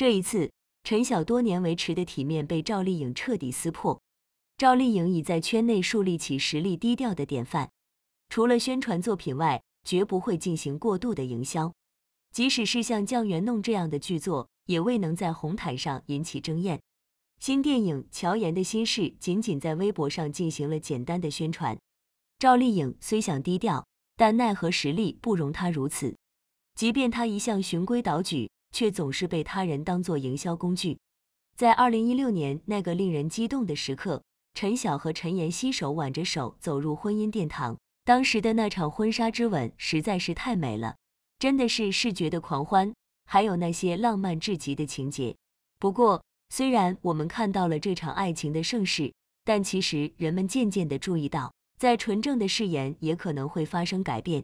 这一次，陈晓多年维持的体面被赵丽颖彻底撕破。赵丽颖已在圈内树立起实力低调的典范，除了宣传作品外，绝不会进行过度的营销。即使是像《降元弄》这样的剧作，也未能在红毯上引起争艳。新电影《乔妍的心事》仅仅在微博上进行了简单的宣传。赵丽颖虽想低调，但奈何实力不容她如此。即便她一向循规蹈矩。却总是被他人当作营销工具。在二零一六年那个令人激动的时刻，陈晓和陈妍希手挽着手走入婚姻殿堂。当时的那场婚纱之吻实在是太美了，真的是视觉的狂欢，还有那些浪漫至极的情节。不过，虽然我们看到了这场爱情的盛世，但其实人们渐渐的注意到，在纯正的誓言也可能会发生改变。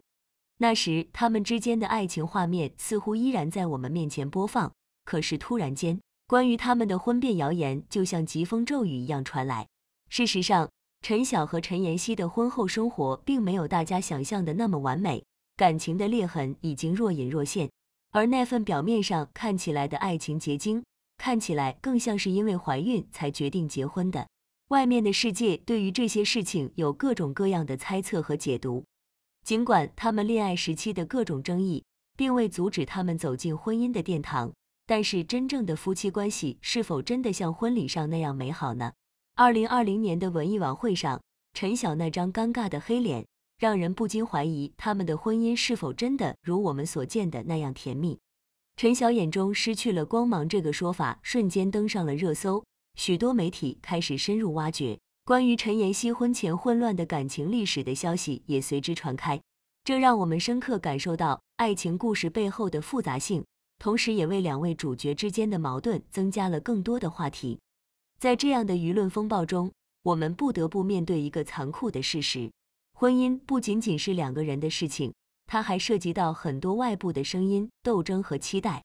那时，他们之间的爱情画面似乎依然在我们面前播放。可是，突然间，关于他们的婚变谣言就像疾风骤雨一样传来。事实上，陈晓和陈妍希的婚后生活并没有大家想象的那么完美，感情的裂痕已经若隐若现。而那份表面上看起来的爱情结晶，看起来更像是因为怀孕才决定结婚的。外面的世界对于这些事情有各种各样的猜测和解读。尽管他们恋爱时期的各种争议，并未阻止他们走进婚姻的殿堂，但是真正的夫妻关系是否真的像婚礼上那样美好呢？二零二零年的文艺晚会上，陈晓那张尴尬的黑脸，让人不禁怀疑他们的婚姻是否真的如我们所见的那样甜蜜。陈晓眼中失去了光芒，这个说法瞬间登上了热搜，许多媒体开始深入挖掘。关于陈妍希婚前混乱的感情历史的消息也随之传开，这让我们深刻感受到爱情故事背后的复杂性，同时也为两位主角之间的矛盾增加了更多的话题。在这样的舆论风暴中，我们不得不面对一个残酷的事实：婚姻不仅仅是两个人的事情，它还涉及到很多外部的声音、斗争和期待。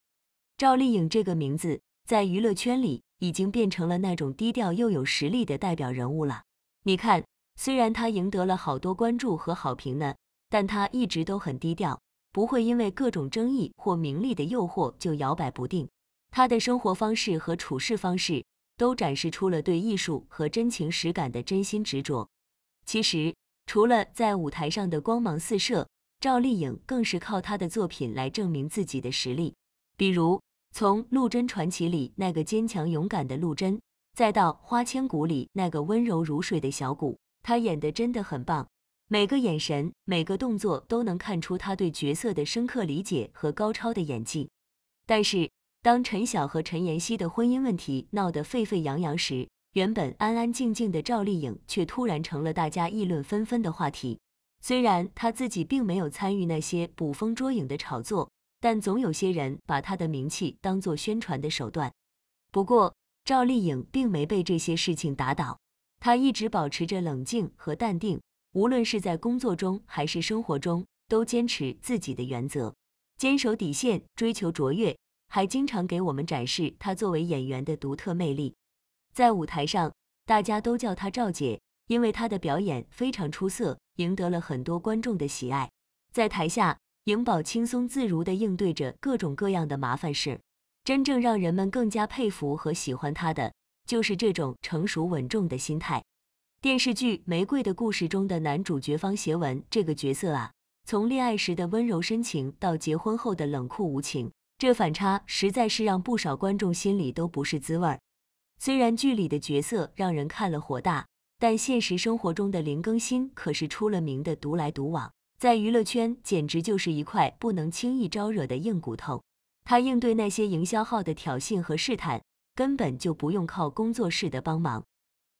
赵丽颖这个名字在娱乐圈里。已经变成了那种低调又有实力的代表人物了。你看，虽然他赢得了好多关注和好评呢，但他一直都很低调，不会因为各种争议或名利的诱惑就摇摆不定。他的生活方式和处事方式都展示出了对艺术和真情实感的真心执着。其实，除了在舞台上的光芒四射，赵丽颖更是靠她的作品来证明自己的实力，比如。从《陆贞传奇》里那个坚强勇敢的陆贞，再到《花千骨》里那个温柔如水的小骨，她演的真的很棒，每个眼神、每个动作都能看出她对角色的深刻理解和高超的演技。但是，当陈晓和陈妍希的婚姻问题闹得沸沸扬扬时，原本安安静静的赵丽颖却突然成了大家议论纷纷的话题。虽然她自己并没有参与那些捕风捉影的炒作。但总有些人把她的名气当作宣传的手段。不过，赵丽颖并没被这些事情打倒，她一直保持着冷静和淡定，无论是在工作中还是生活中，都坚持自己的原则，坚守底线，追求卓越，还经常给我们展示她作为演员的独特魅力。在舞台上，大家都叫她赵姐，因为她的表演非常出色，赢得了很多观众的喜爱。在台下，颖宝轻松自如地应对着各种各样的麻烦事儿，真正让人们更加佩服和喜欢他的，就是这种成熟稳重的心态。电视剧《玫瑰的故事》中的男主角方协文这个角色啊，从恋爱时的温柔深情到结婚后的冷酷无情，这反差实在是让不少观众心里都不是滋味儿。虽然剧里的角色让人看了火大，但现实生活中的林更新可是出了名的独来独往。在娱乐圈，简直就是一块不能轻易招惹的硬骨头。他应对那些营销号的挑衅和试探，根本就不用靠工作室的帮忙。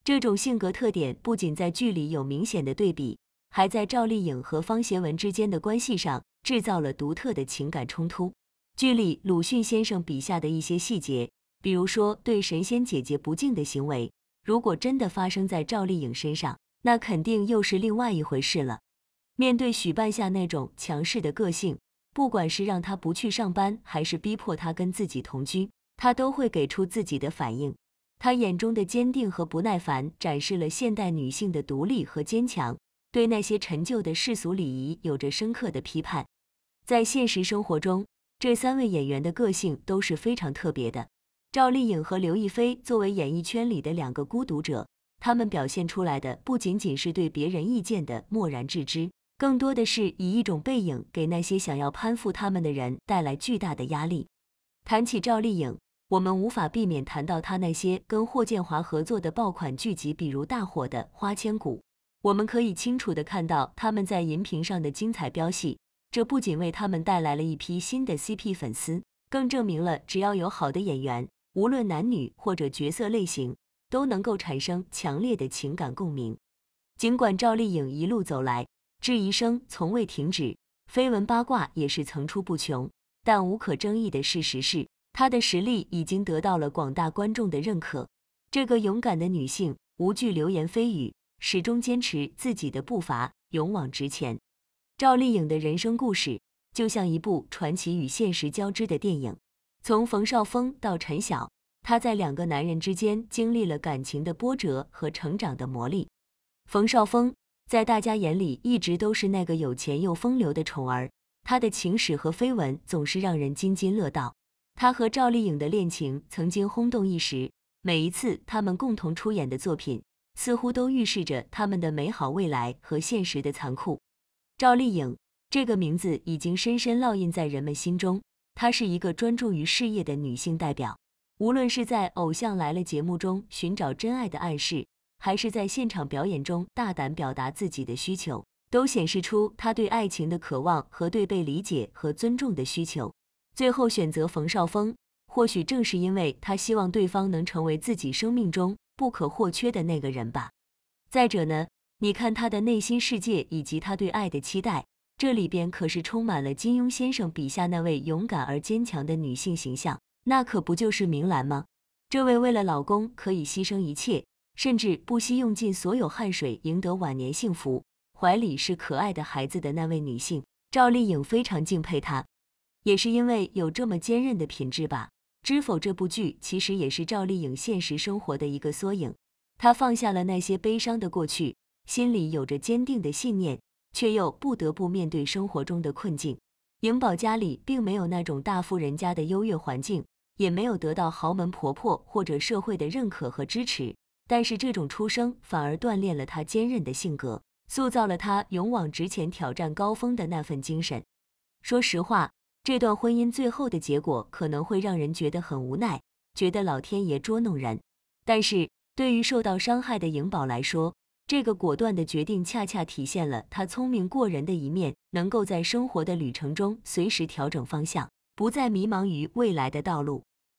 这种性格特点不仅在剧里有明显的对比，还在赵丽颖和方协文之间的关系上制造了独特的情感冲突。剧里鲁迅先生笔下的一些细节，比如说对神仙姐姐不敬的行为，如果真的发生在赵丽颖身上，那肯定又是另外一回事了。面对许半夏那种强势的个性，不管是让她不去上班，还是逼迫她跟自己同居，她都会给出自己的反应。她眼中的坚定和不耐烦，展示了现代女性的独立和坚强，对那些陈旧的世俗礼仪有着深刻的批判。在现实生活中，这三位演员的个性都是非常特别的。赵丽颖和刘亦菲作为演艺圈里的两个孤独者，他们表现出来的不仅仅是对别人意见的漠然置之。更多的是以一种背影，给那些想要攀附他们的人带来巨大的压力。谈起赵丽颖，我们无法避免谈到她那些跟霍建华合作的爆款剧集，比如大火的《花千骨》。我们可以清楚地看到他们在荧屏上的精彩飙戏，这不仅为他们带来了一批新的 CP 粉丝，更证明了只要有好的演员，无论男女或者角色类型，都能够产生强烈的情感共鸣。尽管赵丽颖一路走来，质疑声从未停止，绯闻八卦也是层出不穷。但无可争议的事实是，她的实力已经得到了广大观众的认可。这个勇敢的女性无惧流言蜚语，始终坚持自己的步伐，勇往直前。赵丽颖的人生故事就像一部传奇与现实交织的电影。从冯绍峰到陈晓，她在两个男人之间经历了感情的波折和成长的磨砺。冯绍峰。在大家眼里，一直都是那个有钱又风流的宠儿。他的情史和绯闻总是让人津津乐道。他和赵丽颖的恋情曾经轰动一时。每一次他们共同出演的作品，似乎都预示着他们的美好未来和现实的残酷。赵丽颖这个名字已经深深烙印在人们心中。她是一个专注于事业的女性代表。无论是在《偶像来了》节目中寻找真爱的暗示。还是在现场表演中大胆表达自己的需求，都显示出他对爱情的渴望和对被理解和尊重的需求。最后选择冯绍峰，或许正是因为他希望对方能成为自己生命中不可或缺的那个人吧。再者呢，你看他的内心世界以及他对爱的期待，这里边可是充满了金庸先生笔下那位勇敢而坚强的女性形象，那可不就是明兰吗？这位为了老公可以牺牲一切。甚至不惜用尽所有汗水赢得晚年幸福，怀里是可爱的孩子的那位女性赵丽颖非常敬佩她，也是因为有这么坚韧的品质吧。《知否》这部剧其实也是赵丽颖现实生活的一个缩影，她放下了那些悲伤的过去，心里有着坚定的信念，却又不得不面对生活中的困境。颖宝家里并没有那种大富人家的优越环境，也没有得到豪门婆婆或者社会的认可和支持。但是这种出生反而锻炼了他坚韧的性格，塑造了他勇往直前、挑战高峰的那份精神。说实话，这段婚姻最后的结果可能会让人觉得很无奈，觉得老天爷捉弄人。但是对于受到伤害的颖宝来说，这个果断的决定恰恰体现了他聪明过人的一面，能够在生活的旅程中随时调整方向，不再迷茫于未来的道路。